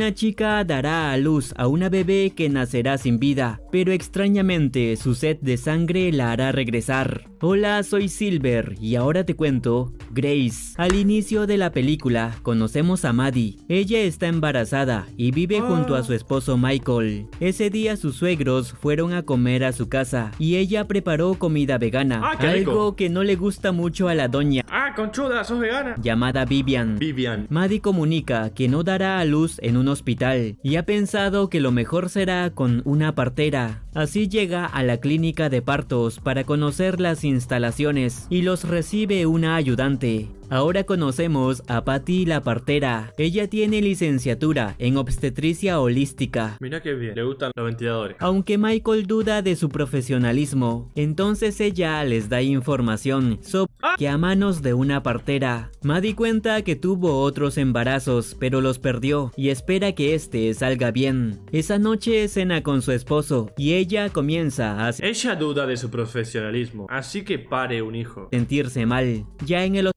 una chica dará a luz a una bebé que nacerá sin vida, pero extrañamente su sed de sangre la hará regresar. Hola, soy Silver y ahora te cuento Grace. Al inicio de la película conocemos a Maddie. Ella está embarazada y vive ah. junto a su esposo Michael. Ese día sus suegros fueron a comer a su casa y ella preparó comida vegana, ah, algo que no le gusta mucho a la doña. Ah, conchuda, sos vegana. Llamada Vivian. Vivian. Maddie comunica que no dará a luz en un hospital y ha pensado que lo mejor será con una partera. Así llega a la clínica de partos para conocer las instalaciones y los recibe una ayudante. Ahora conocemos a Patty la partera. Ella tiene licenciatura en obstetricia holística. Mira qué bien, le gustan los ventiladores. Aunque Michael duda de su profesionalismo, entonces ella les da información sobre ah. que a manos de una partera. Maddie cuenta que tuvo otros embarazos, pero los perdió y espera espera que este salga bien. Esa noche cena con su esposo y ella comienza a... Ella duda de su profesionalismo, así que pare un hijo. Sentirse mal. Ya en el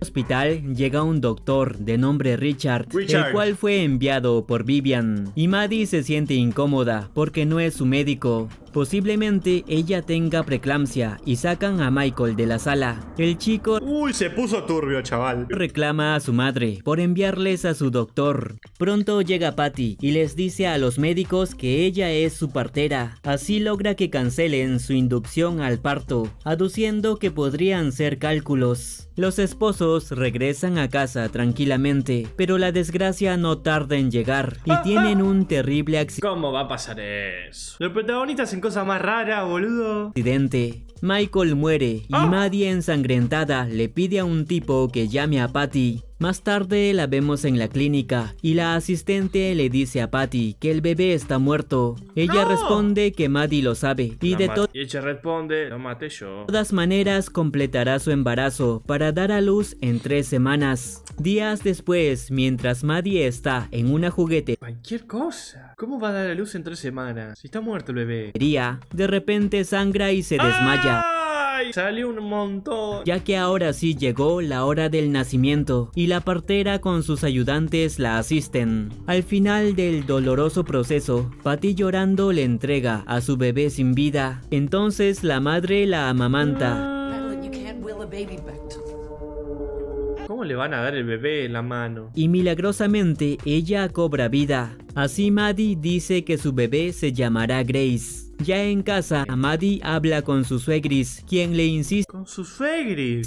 hospital llega un doctor de nombre Richard, el cual fue enviado por Vivian. Y Maddie se siente incómoda porque no es su médico. Posiblemente ella tenga preeclampsia y sacan a Michael de la sala. El chico... Uy, se puso turbio, chaval. Reclama a su madre por enviarles a su doctor. Pronto llega Patty y les dice a los médicos que ella es su partera. Así logra que cancelen su inducción al parto, aduciendo que podrían ser cálculos. Los esposos regresan a casa tranquilamente, pero la desgracia no tarda en llegar y ah, tienen ah. un terrible accidente. ¿Cómo va a pasar eso? Los protagonistas hacen cosas más raras, boludo. Accidente. Michael muere y ah. Maddie ensangrentada le pide a un tipo que llame a Patty. Más tarde la vemos en la clínica y la asistente le dice a Patty que el bebé está muerto. Ella responde que Maddie lo sabe y de todo. De todas maneras completará su embarazo para dar a luz en tres semanas. Días después, mientras Maddie está en una juguete... Cualquier cosa. ¿Cómo va a dar a luz en tres semanas? Si está muerto el bebé. De repente sangra y se desmaya. Salió un montón. Ya que ahora sí llegó la hora del nacimiento y la partera con sus ayudantes la asisten. Al final del doloroso proceso, Patty llorando le entrega a su bebé sin vida. Entonces la madre la amamanta. ¿Cómo le van a dar el bebé en la mano? Y milagrosamente ella cobra vida. Así Maddie dice que su bebé se llamará Grace. Ya en casa, Maddie habla con su suegris, quien le insiste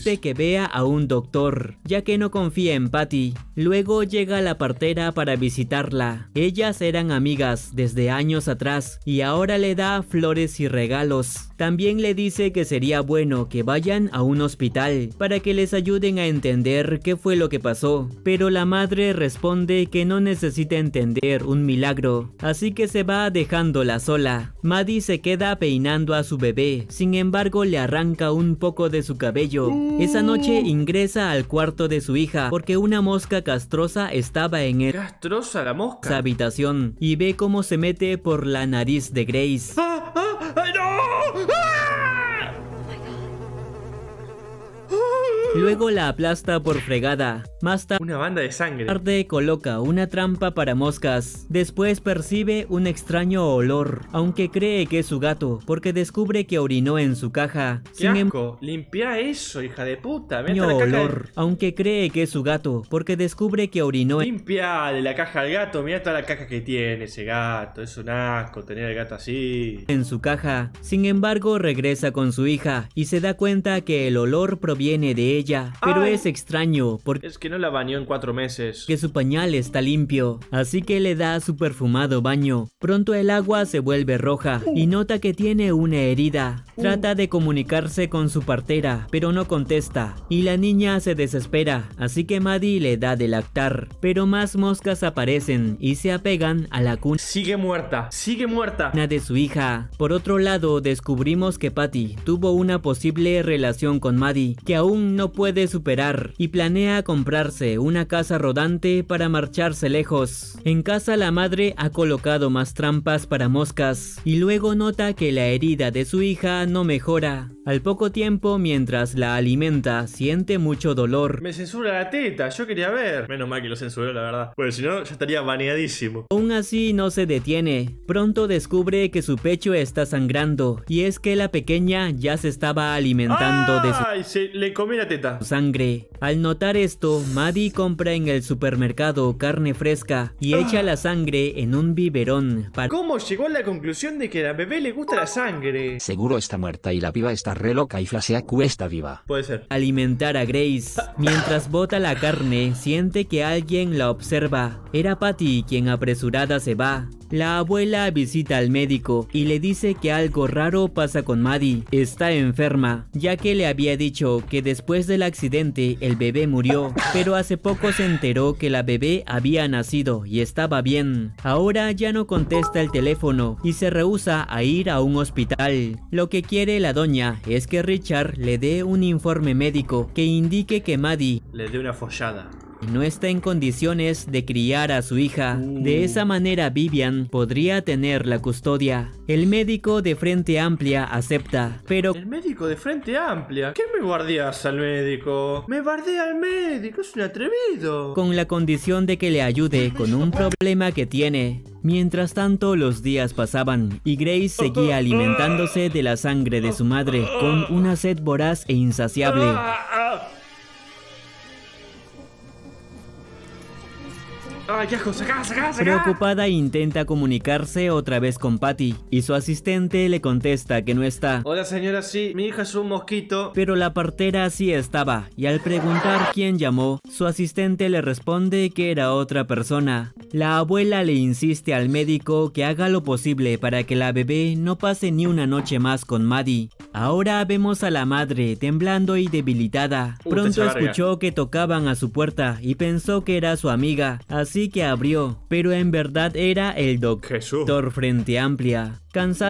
de que vea a un doctor, ya que no confía en Patty. Luego llega la partera para visitarla. Ellas eran amigas desde años atrás y ahora le da flores y regalos. También le dice que sería bueno que vayan a un hospital para que les ayuden a entender qué fue lo que pasó, pero la madre responde que no necesita entender milagro, así que se va dejándola sola. Maddie se queda peinando a su bebé, sin embargo le arranca un poco de su cabello. Esa noche ingresa al cuarto de su hija porque una mosca castrosa estaba en el castrosa la mosca. habitación y ve cómo se mete por la nariz de Grace. ¡Ah, ah. Luego la aplasta por fregada. Más tarde, una banda de sangre. Tarde coloca una trampa para moscas. Después percibe un extraño olor, aunque cree que es su gato, porque descubre que orinó en su caja. Sin em- asco! Limpia eso, hija de puta. Mete aunque cree que es su gato, porque descubre que orinó. Limpia la caja al gato. Mira toda la caja que tiene ese gato. Es un asco tener al gato así. En su caja. Sin embargo, regresa con su hija y se da cuenta que el olor proviene de ella pero es extraño porque es que no la bañó en cuatro meses. Que su pañal está limpio, así que le da su perfumado baño. Pronto el agua se vuelve roja y uh. nota que tiene una herida. Uh. Trata de comunicarse con su partera, pero no contesta. Y la niña se desespera, así que Maddie le da de lactar. Pero más moscas aparecen y se apegan a la cuna. Sigue muerta, sigue muerta. De su hija. Por otro lado, descubrimos que Patty tuvo una posible relación con Maddie, que aún no puede superar y planea comprarse una casa rodante para marcharse lejos. En casa la madre ha colocado más trampas para moscas y luego nota que la herida de su hija no mejora. Al poco tiempo, mientras la alimenta, siente mucho dolor. Me censura la teta, yo quería ver. Menos mal que lo censuró, la verdad. Pues si no, ya estaría baneadísimo. Aún así, no se detiene. Pronto descubre que su pecho está sangrando y es que la pequeña ya se estaba alimentando de le sangre. Al notar esto, Maddie compra en el supermercado carne fresca y ah. echa la sangre en un biberón. Para... ¿Cómo llegó a la conclusión de que a la bebé le gusta la sangre? Seguro está muerta y la viva está re loca y flasea cuesta viva. Puede ser. Alimentar a Grace. Ah. Mientras bota la carne, siente que alguien la observa. Era Patty quien apresurada se va. La abuela visita al médico y le dice que algo raro pasa con Maddie. Está enferma, ya que le había dicho que después del accidente el bebé murió, pero hace poco se enteró que la bebé había nacido y estaba bien. Ahora ya no contesta el teléfono y se rehúsa a ir a un hospital. Lo que quiere la doña es que Richard le dé un informe médico que indique que Maddie le dé una follada no está en condiciones de criar a su hija. De mm. esa manera Vivian podría tener la custodia. El médico de frente amplia acepta, pero... El médico de frente amplia. ¿Qué me guardias al médico? Me guardé al médico, es un atrevido. Con la condición de que le ayude con un problema que tiene. Mientras tanto, los días pasaban y Grace seguía alimentándose de la sangre de su madre con una sed voraz e insaciable. Ah, Preocupada intenta comunicarse otra vez con Patty y su asistente le contesta que no está. Hola señora, sí, mi hija es un mosquito. Pero la partera sí estaba y al preguntar quién llamó, su asistente le responde que era otra persona. La abuela le insiste al médico que haga lo posible para que la bebé no pase ni una noche más con Maddie. Ahora vemos a la madre temblando y debilitada. Pronto escuchó que tocaban a su puerta y pensó que era su amiga, así que abrió, pero en verdad era el doctor Frente Amplia.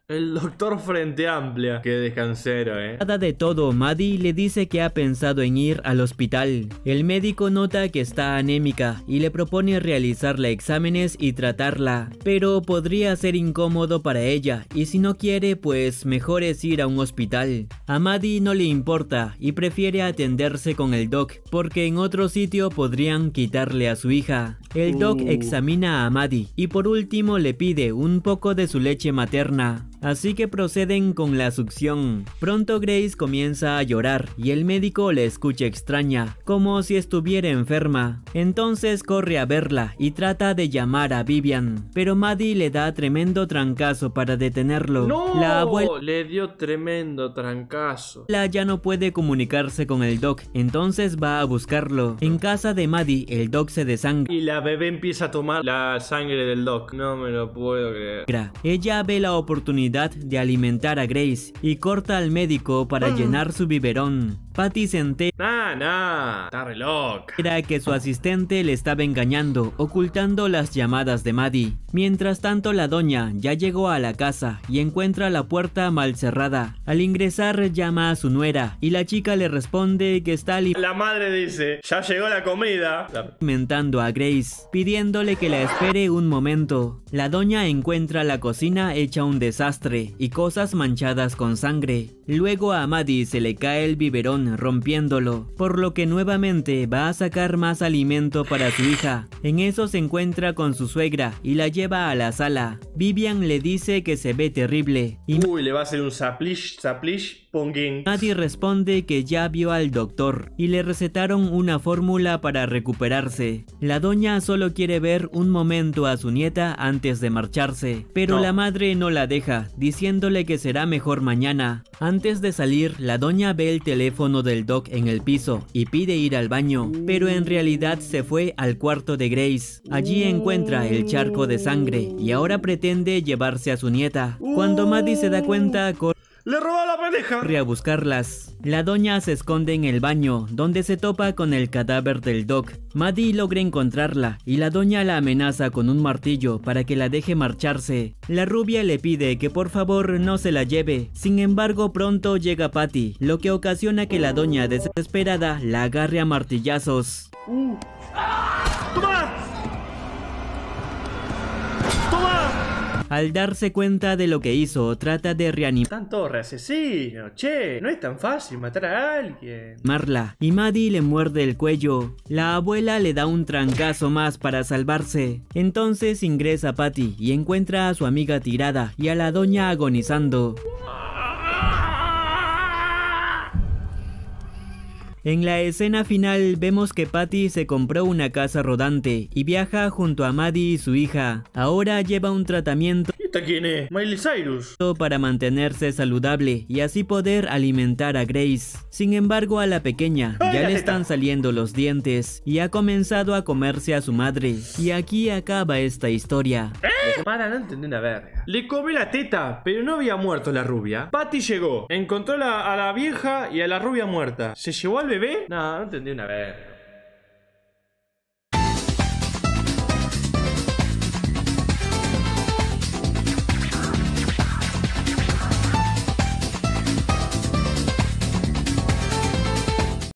El doctor Frente Amplia. Qué descansero, eh. De todo, Maddie le dice que ha pensado en ir al hospital. El médico nota que está anémica y le propone realizarle exámenes y tratarla, pero podría ser incómodo para ella y si no quiere, pues mejor es ir a un hospital. A Maddie no le importa y prefiere atenderse con el doc porque en otro sitio podrían quitarle a su hija. El doc uh. examina a Maddie y por último le pide un poco de su leche materna sempurna así que proceden con la succión. Pronto Grace comienza a llorar y el médico le escucha extraña, como si estuviera enferma. Entonces corre a verla y trata de llamar a Vivian, pero Maddie le da tremendo trancazo para detenerlo. La abuela le dio tremendo trancazo. La ya no puede comunicarse con el doc, entonces va a buscarlo. En casa de Maddie, el doc se desangra. Y la bebé empieza a tomar la sangre del doc. No me lo puedo creer. Ella ve la oportunidad de alimentar a Grace y corta al médico para mm. llenar su biberón. Patty se entera Era que su asistente le estaba engañando, ocultando las llamadas de Maddie. Mientras tanto, la doña ya llegó a la casa y encuentra la puerta mal cerrada. Al ingresar, llama a su nuera y la chica le responde que está La madre dice, ya llegó la comida. alimentando a Grace, pidiéndole que la espere un momento. La doña encuentra la cocina hecha un desastre y cosas manchadas con sangre. Luego a Maddie se le cae el biberón rompiéndolo, por lo que nuevamente va a sacar más alimento para su hija. En eso se encuentra con su suegra y la lleva a la sala. Vivian le dice que se ve terrible. Y Uy, le va a hacer un saplish, saplish Maddie responde que ya vio al doctor y le recetaron una fórmula para recuperarse. La doña solo quiere ver un momento a su nieta antes de marcharse, pero la madre no la deja, diciéndole que será mejor mañana. Antes de salir, la doña ve el teléfono del doc en el piso y pide ir al baño, pero en realidad se fue al cuarto de Grace. Allí encuentra el charco de sangre y ahora pretende llevarse a su nieta. Cuando Maddie se da cuenta, corre ¡Le robó la pendeja! Corre a buscarlas. La doña se esconde en el baño, donde se topa con el cadáver del Doc. Maddie logra encontrarla y la doña la amenaza con un martillo para que la deje marcharse. La rubia le pide que por favor no se la lleve. Sin embargo, pronto llega Patty, lo que ocasiona que la doña desesperada la agarre a martillazos. al darse cuenta de lo que hizo, trata de reanimar. Tanto todos che, no es tan fácil matar a alguien. Marla y Maddie le muerde el cuello. La abuela le da un trancazo más para salvarse. Entonces ingresa Patty y encuentra a su amiga tirada y a la doña agonizando. Ah, En la escena final vemos que Patty se compró una casa rodante y viaja junto a Maddie y su hija. Ahora lleva un tratamiento ¿Esta quién es? Miley Cyrus. Para mantenerse saludable y así poder alimentar a Grace. Sin embargo, a la pequeña ya le están saliendo los dientes y ha comenzado a comerse a su madre. Y aquí acaba esta historia. ¿Eh? no entendí una verga. Le comió la teta, pero no había muerto la rubia. Patty llegó, encontró a la vieja y a la rubia muerta. ¿Se llevó al bebé? No, no entendí una verga.